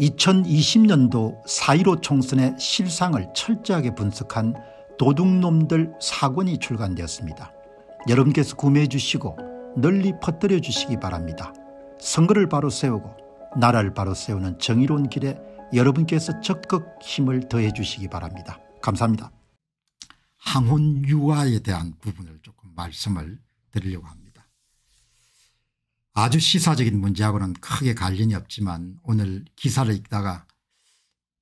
2020년도 4.15 총선의 실상을 철저하게 분석한 도둑놈들 사권이 출간되었습니다. 여러분께서 구매해 주시고 널리 퍼뜨려 주시기 바랍니다. 선거를 바로 세우고 나라를 바로 세우는 정의로운 길에 여러분께서 적극 힘을 더해 주시기 바랍니다. 감사합니다. 항혼 유화에 대한 부분을 조금 말씀을 드리려고 합니다. 아주 시사적인 문제하고는 크게 관련이 없지만 오늘 기사를 읽다가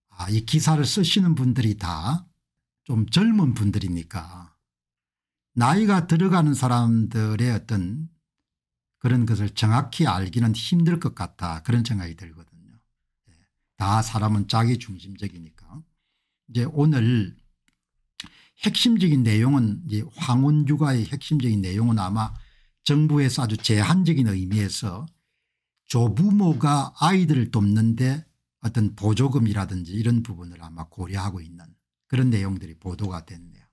아, 이 기사를 쓰시는 분들이 다 좀 젊은 분들입니까 나이가 들어가는 사람들의 어떤 그런 것을 정확히 알기는 힘들 것 같다 그런 생각이 들거든요. 예, 다 사람은 자기 중심적이니까 이제 오늘 핵심적인 내용은 이제 황혼육아의 핵심적인 내용은 아마 정부에서 아주 제한적인 의미에서 조부모가 아이들을 돕는데 어떤 보조금이라든지 이런 부분을 아마 고려하고 있는 그런 내용들이 보도가 됐네요.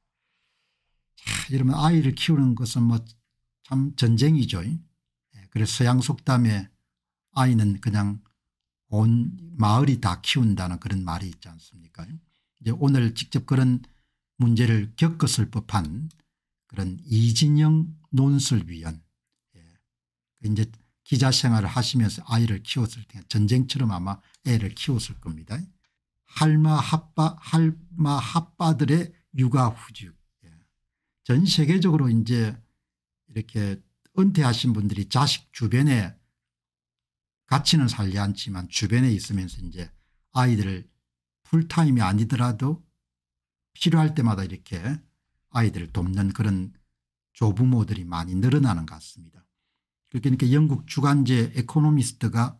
자, 여러분 아이를 키우는 것은 뭐 참 전쟁이죠. 예, 그래서 서양 속담에 아이는 그냥 온 마을이 다 키운다는 그런 말이 있지 않습니까 이제 오늘 직접 그런 문제를 겪었을 법한 그런 이진영 논술 위원 예. 그 이제 기자 생활을 하시면서 아이를 키웠을 때 전쟁처럼 아마 애를 키웠을 겁니다. 할마 합바 할마 합바들의 육아 후주 예. 전 세계적으로 이제 이렇게 은퇴하신 분들이 자식 주변에 같이는 살지 않지만 주변에 있으면서 이제 아이들을 풀타임이 아니더라도 필요할 때마다 이렇게 아이들을 돕는 그런 조부모들이 많이 늘어나는 것 같습니다. 그러니까 영국 주간지 에코노미스트가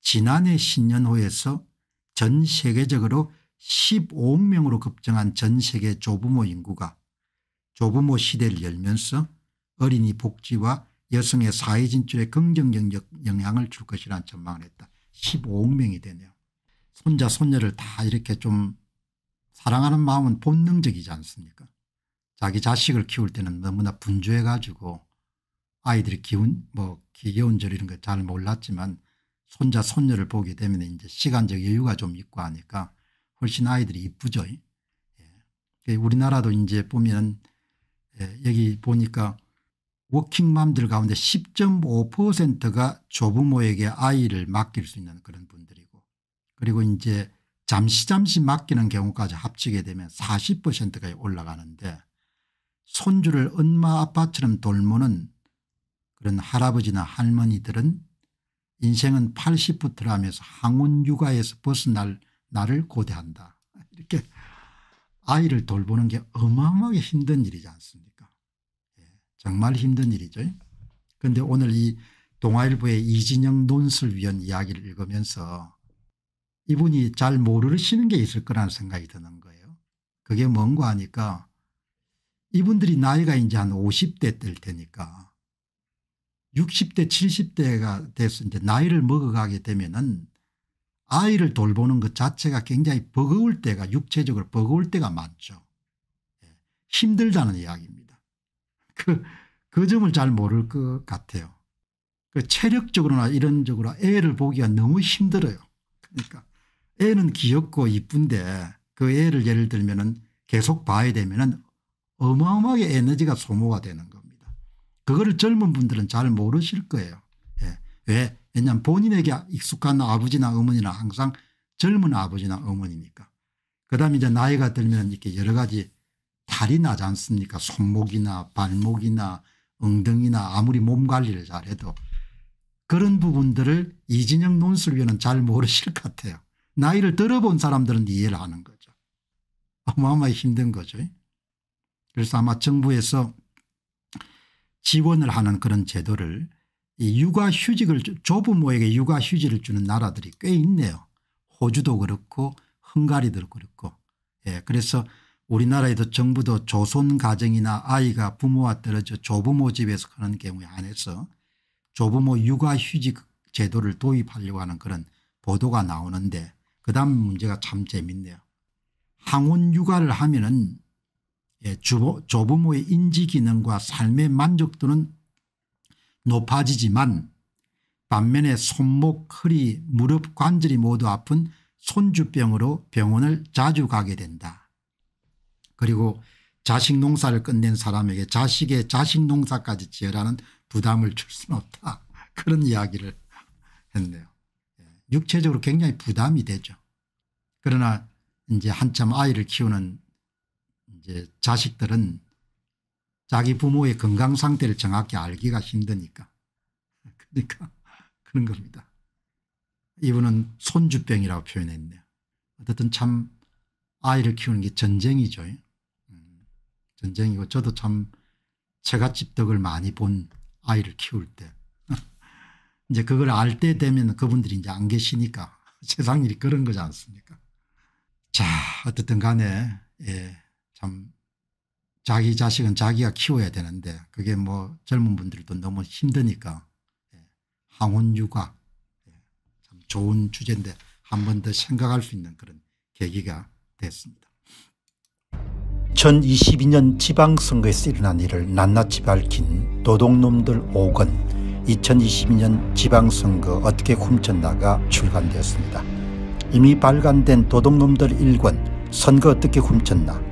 지난해 신년호에서 전 세계적으로 15억 명으로 급증한 전 세계 조부모 인구가 조부모 시대를 열면서 어린이 복지와 여성의 사회 진출에 긍정적 영향을 줄 것이라는 전망을 했다. 15억 명이 되네요. 손자 손녀를 다 이렇게 좀 사랑하는 마음은 본능적이지 않습니까 자기 자식을 키울 때는 너무나 분주해 가지고 아이들이 기운 뭐 기계운절 이런 거 잘 몰랐지만 손자 손녀를 보게 되면 이제 시간적 여유가 좀 있고 하니까 훨씬 아이들이 이쁘죠. 예. 우리나라도 이제 보면 예, 여기 보니까 워킹맘들 가운데 10.5%가 조부모에게 아이를 맡길 수 있는 그런 분들이고 그리고 이제 잠시 잠시 맡기는 경우까지 합치게 되면 40%까지 올라가는데 손주를 엄마 아빠처럼 돌보는 그런 할아버지나 할머니들은 인생은 80부터라면서 항원 육아에서 벗어날 나를 고대한다. 이렇게 아이를 돌보는 게 어마어마하게 힘든 일이지 않습니까 예, 정말 힘든 일이죠. 그런데 오늘 이 동아일보의 이진영 논술위원 이야기를 읽으면서 이분이 잘 모르시는 게 있을 거라는 생각이 드는 거예요. 그게 뭔가 하니까 이분들이 나이가 이제 한 50대 될 테니까 60대 70대가 돼서 이제 나이를 먹어가게 되면은 아이를 돌보는 것 자체가 굉장히 버거울 때가 육체적으로 버거울 때가 많죠. 예, 힘들다는 이야기입니다. 그, 그 점을 잘 모를 것 같아요. 그 체력적으로나 이런 적으로 애를 보기가 너무 힘들어요. 그러니까 애는 귀엽고 이쁜데 그 애를 예를 들면 계속 봐야 되면 어마어마하게 에너지가 소모가 되는 겁니다. 그거를 젊은 분들은 잘 모르실 거예요. 예. 왜? 왜냐하면 본인에게 익숙한 아버지나 어머니나 항상 젊은 아버지나 어머니니까. 그다음 이제 나이가 들면 이렇게 여러 가지 탈이 나지 않습니까? 손목이나 발목이나 엉덩이나 아무리 몸 관리를 잘해도 그런 부분들을 이진영 논술위원은 잘 모르실 것 같아요. 나이를 들어본 사람들은 이해를 하는 거죠. 어마어마히 힘든 거죠. 그래서 아마 정부에서 지원을 하는 그런 제도를 이 육아휴직을 조부모에게 육아휴직을 주는 나라들이 꽤 있네요. 호주도 그렇고 헝가리도 그렇고 예 그래서 우리나라에도 정부도 조손 가정이나 아이가 부모와 떨어져 조부모 집에서 하는 경우에 안해서 조부모 육아휴직 제도를 도입하려고 하는 그런 보도가 나오는데 그다음 문제가 참 재밌네요. 항원 육아를 하면은 예, 주부, 조부모의 인지 기능과 삶의 만족도는 높아지지만 반면에 손목, 허리, 무릎 관절이 모두 아픈 손주병으로 병원을 자주 가게 된다. 그리고 자식 농사를 끝낸 사람에게 자식의 자식 농사까지 지어라는 부담을 줄 수는 없다. 그런 이야기를 했네요. 예, 육체적으로 굉장히 부담이 되죠. 그러나 이제 한참 아이를 키우는 이제 자식들은 자기 부모의 건강 상태를 정확히 알기가 힘드니까 그러니까 그런 겁니다. 이분은 손주병이라고 표현했네요. 어쨌든 참 아이를 키우는 게 전쟁이죠. 예. 음, 전쟁이고 저도 참 제가 집 덕을 많이 본 아이를 키울 때 이제 그걸 알 때 되면 그분들이 이제 안 계시니까 세상 일이 그런 거지 않습니까 자 어쨌든 간에 예, 참 자기 자식은 자기가 키워야 되는데 그게 뭐 젊은 분들도 너무 힘드니까 항원육아참 예, 예, 좋은 주제인데 한 번 더 생각할 수 있는 그런 계기가 됐습니다. 2022년 지방선거에서 일어난 일을 낱낱이 밝힌 도둑놈들 5권 2022년 지방선거 어떻게 훔쳤나가 출간되었습니다. 이미 발간된 도둑놈들 1권 선거 어떻게 훔쳤나